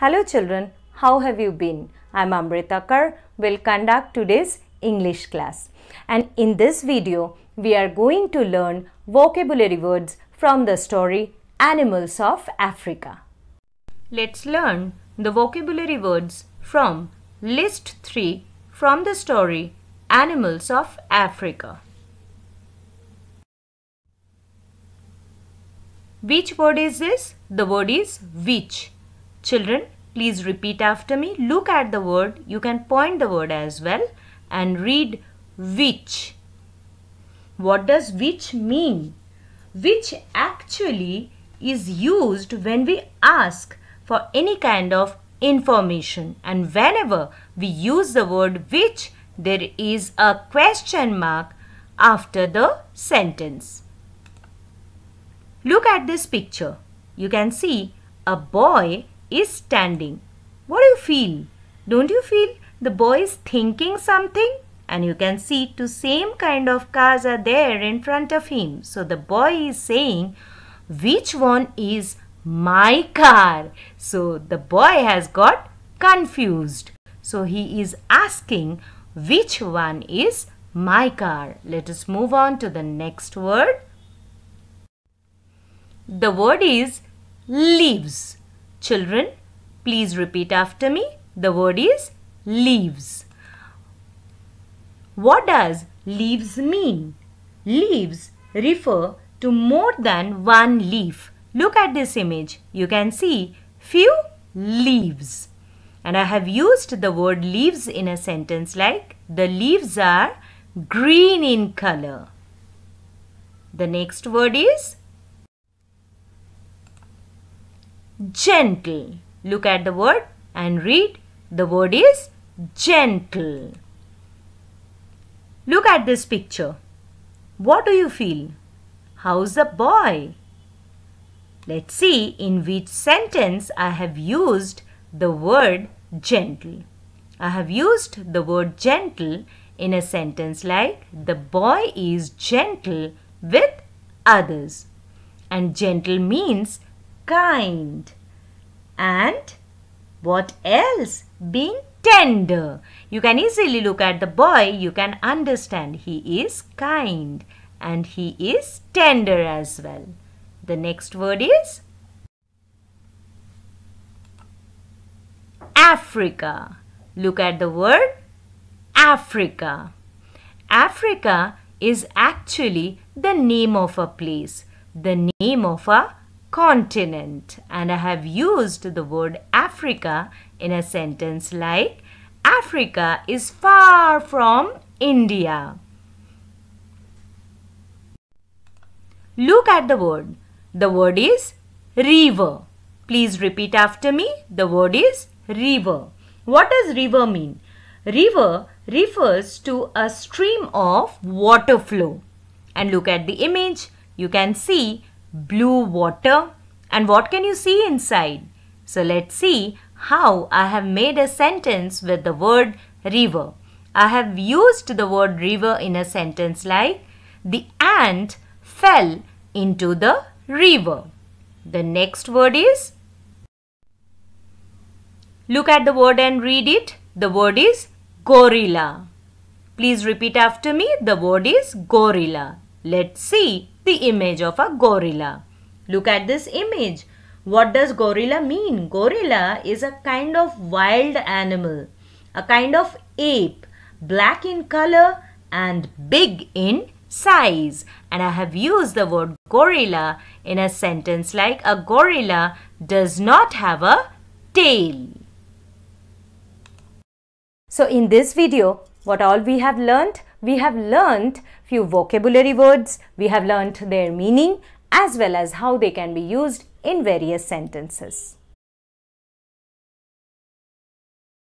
Hello children, how have you been? I'm Amrita Kar, will conduct today's English class. And in this video, we are going to learn vocabulary words from the story Animals of Africa. Let's learn the vocabulary words from List 3 from the story Animals of Africa. Which word is this? The word is which. Children, Please repeat after me. Look at the word. You can point the word as well and read which. What does which mean? Which actually is used when we ask for any kind of information and whenever we use the word which there is a question mark after the sentence. Look at this picture. You can see a boy is standing. What do you feel? Don't you feel the boy is thinking something? And you can see two same kind of cars are there in front of him. So the boy is saying, which one is my car? So the boy has got confused. So he is asking, which one is my car? Let us move on to the next word. The word is leaves. Children, please repeat after me. The word is leaves. What does leaves mean? Leaves refer to more than one leaf. Look at this image. You can see few leaves. And I have used the word leaves in a sentence like the leaves are green in color. The next word is gentle. Look at the word and read. The word is gentle. Look at this picture. What do you feel? How's the boy? Let's see in which sentence I have used the word gentle. I have used the word gentle in a sentence like the boy is gentle with others. And gentle means kind and what else? Being tender. You can easily look at the boy, you can understand he is kind and he is tender as well. The next word is Africa. Look at the word Africa. Africa is actually the name of a place, the name of a continent and I have used the word Africa in a sentence like Africa is far from India. Look at the word. The word is river. Please repeat after me. The word is river. What does river mean? River refers to a stream of water flow. And look at the image. You can see blue water and what can you see inside? So let's see how I have made a sentence with the word river. I have used the word river in a sentence like the ant fell into the river. The next word is Look at the word and read it. The word is gorilla. Please repeat after me. The word is gorilla. Let's see the image of a gorilla. Look at this image. What does gorilla mean? Gorilla is a kind of wild animal, a kind of ape, black in color and big in size. And I have used the word gorilla in a sentence like a gorilla does not have a tail. So in this video, what all we have learnt? We have learnt few vocabulary words, we have learnt their meaning as well as how they can be used in various sentences.